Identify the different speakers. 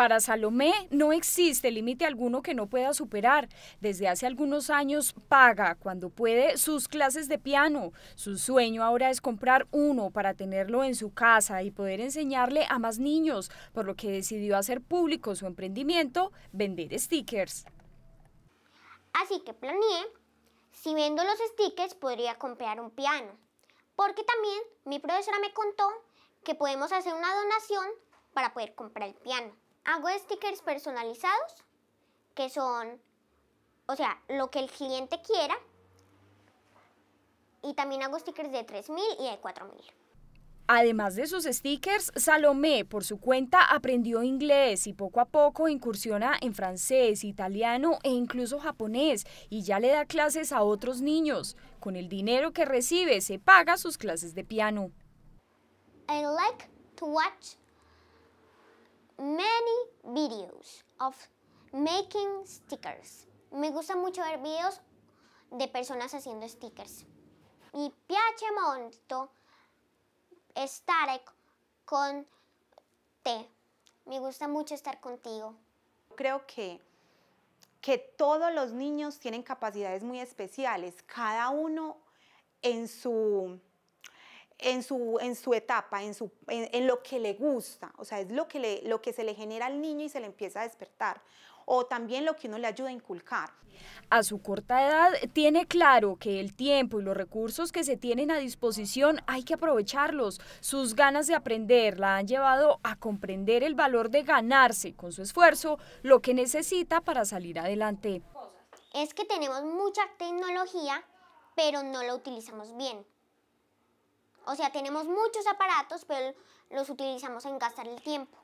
Speaker 1: Para Salomé no existe límite alguno que no pueda superar. Desde hace algunos años paga cuando puede sus clases de piano. Su sueño ahora es comprar uno para tenerlo en su casa y poder enseñarle a más niños, por lo que decidió
Speaker 2: hacer público su emprendimiento, vender stickers. Así que planeé, si vendo los stickers podría comprar un piano, porque también mi profesora me contó que podemos hacer una donación para poder comprar el piano hago stickers personalizados, que son, o sea, lo que el cliente quiera. Y también hago stickers de 3.000 y de 4.000.
Speaker 1: Además de sus stickers, Salomé por su cuenta aprendió inglés y poco a poco incursiona en francés, italiano e incluso japonés y ya le da clases a otros niños. Con el dinero que recibe se paga sus clases de
Speaker 2: piano. I like to watch many videos of making stickers. Me gusta mucho ver videos de personas haciendo stickers. y piace mucho estar con te. Me gusta mucho estar contigo. Creo que que todos los niños tienen
Speaker 3: capacidades muy especiales, cada uno en su en su, en su etapa, en, su, en, lo que le gusta, o sea, es lo que, le, lo que se le genera al niño y se le empieza a despertar, o también lo que uno le ayuda a inculcar. A su
Speaker 1: corta edad tiene claro que el tiempo y los recursos que se tienen a disposición hay que aprovecharlos. Sus ganas de aprender la han llevado a comprender el valor de ganarse con su esfuerzo lo que necesita para salir adelante.
Speaker 2: Es que tenemos mucha tecnología, pero no la utilizamos bien. O sea, tenemos muchos aparatos, pero los utilizamos en gastar el tiempo.